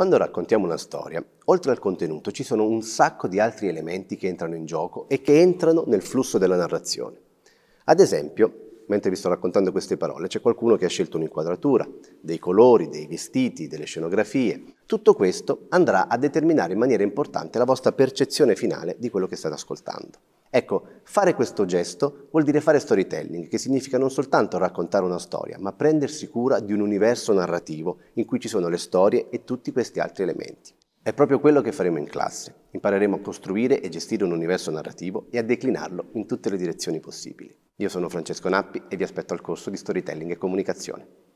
Quando raccontiamo una storia, oltre al contenuto ci sono un sacco di altri elementi che entrano in gioco e che entrano nel flusso della narrazione. Ad esempio, mentre vi sto raccontando queste parole, c'è qualcuno che ha scelto un'inquadratura, dei colori, dei vestiti, delle scenografie. Tutto questo andrà a determinare in maniera importante la vostra percezione finale di quello che state ascoltando. Ecco, fare questo gesto vuol dire fare storytelling, che significa non soltanto raccontare una storia, ma prendersi cura di un universo narrativo in cui ci sono le storie e tutti questi altri elementi. È proprio quello che faremo in classe. Impareremo a costruire e gestire un universo narrativo e a declinarlo in tutte le direzioni possibili. Io sono Francesco Nappi e vi aspetto al corso di Storytelling e Comunicazione.